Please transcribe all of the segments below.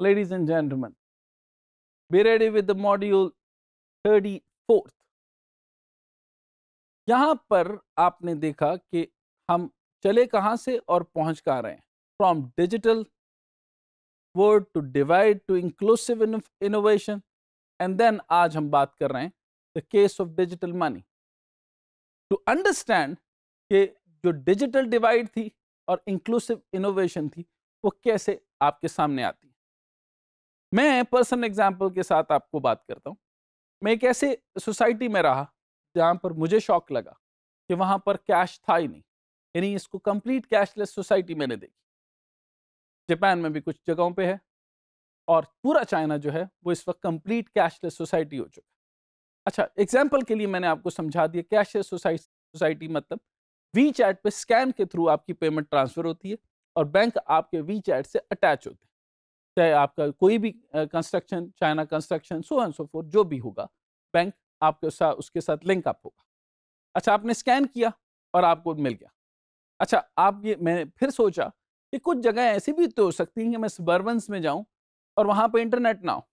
ladies and gentlemen, be ready with the module 34th. यहाँ पर आपने देखा कि हम चले कहाँ से और पहुंच कहाँ रहे हैं from digital word to divide to inclusive innovation and then आज हम बात कर रहे हैं the case of digital money to understand कि जो डिजिटल डिवाइड थी और इंक्लूसिव इनोवेशन थी वो कैसे आपके सामने आती मैं पर्सनल एग्जाम्पल के साथ आपको बात करता हूँ मैं एक ऐसे सोसाइटी में रहा जहाँ पर मुझे शौक लगा कि वहाँ पर कैश था ही नहीं यानी इसको कंप्लीट कैशलेस सोसाइटी मैंने देखी जापान में भी कुछ जगहों पे है और पूरा चाइना जो है वो इस वक्त कंप्लीट कैशलेस सोसाइटी हो चुका है अच्छा एग्जाम्पल के लिए मैंने आपको समझा दिया कैशलेस सोसाइटी सोसाइटी मतलब वी चैट पर स्कैन के थ्रू आपकी पेमेंट ट्रांसफ़र होती है और बैंक आपके वी चैट से अटैच होते हैं चाहे आपका कोई भी construction China construction so and so for जो भी होगा बैंक आपके साथ उसके साथ लिंक अप होगा अच्छा आपने स्कैन किया और आपको मिल गया अच्छा आप ये मैंने फिर सोचा कि कुछ जगह ऐसी भी तो हो सकती हैं कि मैं सबर्बन्स में जाऊं और वहाँ पे इंटरनेट ना हो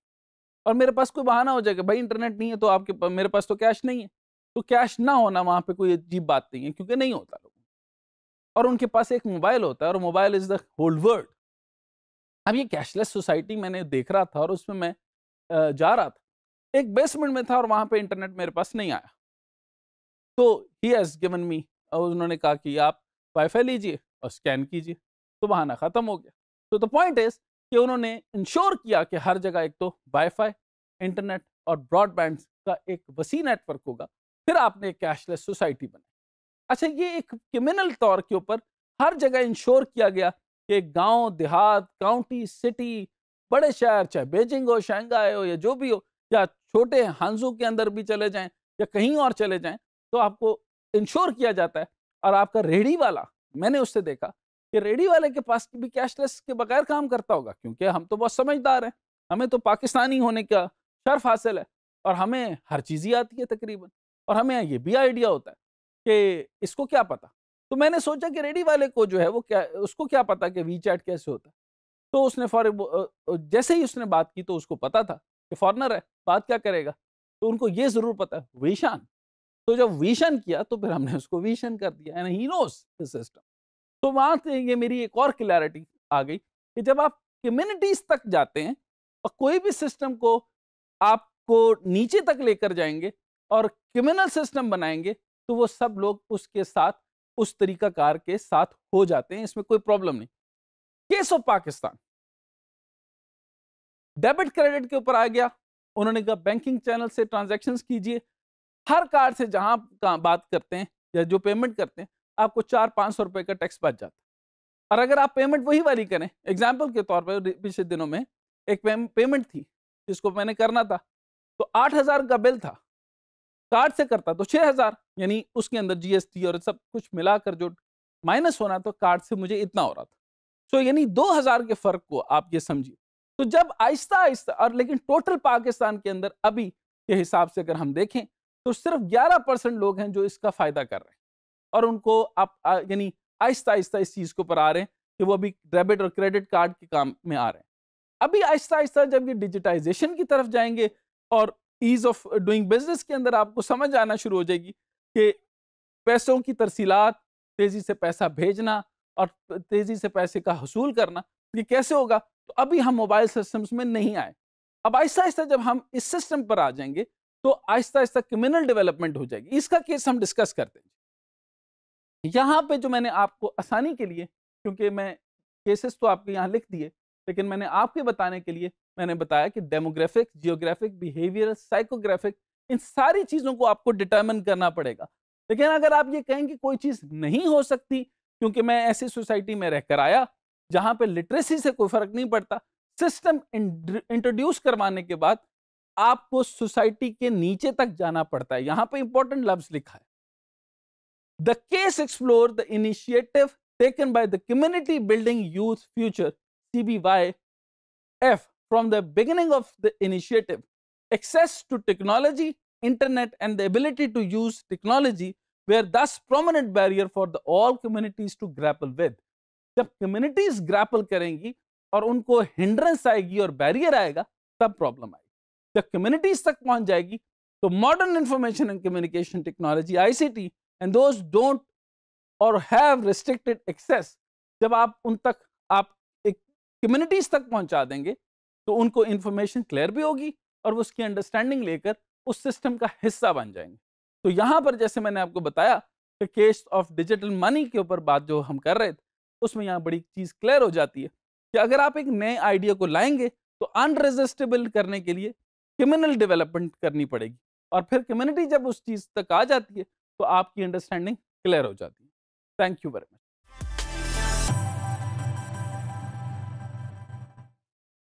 और मेरे पास कोई बहाना हो जाएगा भाई इंटरनेट नहीं है तो आपके मेरे पास तो कैश नहीं है तो कैश ना होना वहाँ पे कोई अजीब बात नहीं है क्योंकि नहीं होता लोगों और उनके पास एक मोबाइल होता है और mobile is the whole world अब ये कैशलेस सोसाइटी मैंने देख रहा था और उसमें मैं जा रहा था एक बेसमेंट में था और वहाँ पे इंटरनेट मेरे पास नहीं आया तो ही हैज़ गिवन मी और उन्होंने कहा कि आप वाईफाई लीजिए और स्कैन कीजिए तो बहाना ख़त्म हो गया तो द पॉइंट इज़ कि उन्होंने इंश्योर किया कि हर जगह एक तो वाईफाई इंटरनेट और ब्रॉडबैंड का एक वसी नेटवर्क होगा फिर आपने एक कैशलेस सोसाइटी बनाई अच्छा ये एक क्रिमिनल तौर के ऊपर हर जगह इंश्योर किया गया कि गांव देहात काउंटी सिटी बड़े शहर चाहे बेजिंग हो शंघाई हो या जो भी हो या छोटे हंजू के अंदर भी चले जाएं या कहीं और चले जाएं तो आपको इंश्योर किया जाता है और आपका रेडी वाला मैंने उससे देखा कि रेडी वाले के पास भी कैशलेस के बगैर काम करता होगा क्योंकि हम तो बहुत समझदार हैं हमें तो पाकिस्तानी होने का शर्फ हासिल है और हमें हर चीज़ ही आती है तकरीबन और हमें ये भी आइडिया होता है कि इसको क्या पता तो मैंने सोचा कि रेडी वाले को जो है वो क्या उसको क्या पता कि वी चैट कैसे होता है तो उसने फॉर जैसे ही उसने बात की तो उसको पता था कि फॉरनर है बात क्या करेगा तो उनको ये ज़रूर पता है वीशान तो जब वीशन किया तो फिर हमने उसको वीशन कर दिया and he knows the system तो वहाँ से ये मेरी एक और क्लैरिटी आ गई कि जब आप कम्युनिटीज तक जाते हैं और कोई भी सिस्टम को आपको नीचे तक लेकर जाएंगे और क्रिमिनल सिस्टम बनाएंगे तो वो सब लोग उसके साथ उस तरीका कार के साथ हो जाते हैं इसमें कोई प्रॉब्लम नहीं case of Pakistan debit credit के ऊपर आ गया उन्होंने कहा बैंकिंग चैनल से ट्रांजैक्शंस कीजिए हर कार से जहां का बात करते हैं या जो पेमेंट करते हैं आपको चार पांच सौ रुपए का टैक्स बच जाता है और अगर आप पेमेंट वही वाली करें एग्जाम्पल के तौर पर पिछले दिनों में एक पेमेंट थी जिसको मैंने करना था तो आठ हज़ार का बिल था कार्ड से करता तो छः हज़ार यानी उसके अंदर जीएसटी और सब कुछ मिलाकर जो माइनस होना तो कार्ड से मुझे इतना हो रहा था सो यानी दो हज़ार के फ़र्क को आप ये समझिए तो जब आहिस्ता आहिस्ता और लेकिन टोटल पाकिस्तान के अंदर अभी के हिसाब से अगर हम देखें तो सिर्फ ग्यारह परसेंट लोग हैं जो इसका फ़ायदा कर रहे हैं और उनको आप यानी आहिस्ता आहिस्ता इस चीज़ के ऊपर आ रहे हैं कि वो अभी डेबिट और क्रेडिट कार्ड के काम में आ रहे हैं अभी आहिस्ता आहिस्ता जब ये डिजिटाइजेशन की तरफ जाएंगे और ईज़ ऑफ डूइंग बिजनेस के अंदर आपको समझ आना शुरू हो जाएगी कि पैसों की तरसीलात तेज़ी से पैसा भेजना और तेज़ी से पैसे का हसूल करना ये कैसे होगा तो अभी हम मोबाइल सिस्टम्स में नहीं आए अब आहिस्ता आहिस्ता जब हम इस सिस्टम पर आ जाएंगे तो आहिस्ता आहिस्ता क्रिमिनल डेवलपमेंट हो जाएगी इसका केस हम डिस्कस करते हैं यहाँ पे जो मैंने आपको आसानी के लिए क्योंकि मैं केसेस तो आपके यहाँ लिख दिए लेकिन मैंने आपके बताने के लिए मैंने बताया कि डेमोग्राफिक जियोग्राफिक बिहेवियर साइकोग्राफिक इन सारी चीज़ों को आपको डिटर्मिन करना पड़ेगा लेकिन अगर आप ये कहें कि कोई चीज़ नहीं हो सकती क्योंकि मैं ऐसी सोसाइटी में रहकर आया जहाँ पर लिटरेसी से कोई फर्क नहीं पड़ता सिस्टम इंट्रोड्यूस करवाने के बाद आपको सोसाइटी के नीचे तक जाना पड़ता है यहाँ पे इंपॉर्टेंट लफ्ज लिखा है the case explore the initiative taken by the community building youth future CBYF from the beginning of the initiative, access to technology, internet, and the ability to use technology were thus prominent barrier for the all communities to grapple with. जब communities grapple करेंगी और उनको hindrance आएगी और barrier आएगा तब problem आएगी जब communities तक पहुंच जाएगी तो modern information and communication technology ICT and those don't or have restricted access जब आप उन तक आप कम्युनिटीज़ तक पहुंचा देंगे तो उनको इन्फॉर्मेशन क्लियर भी होगी और वो उसकी अंडरस्टैंडिंग लेकर उस सिस्टम का हिस्सा बन जाएंगे तो यहाँ पर जैसे मैंने आपको बताया कि केस ऑफ डिजिटल मनी के ऊपर बात जो हम कर रहे थे उसमें यहाँ बड़ी चीज़ क्लियर हो जाती है कि अगर आप एक नए आइडिया को लाएंगे तो अनरेजिस्टेबल करने के लिए क्रिमिनल डेवलपमेंट करनी पड़ेगी और फिर कम्युनिटी जब उस चीज़ तक आ जाती है तो आपकी अंडरस्टैंडिंग क्लियर हो जाती है थैंक यू वेरी मच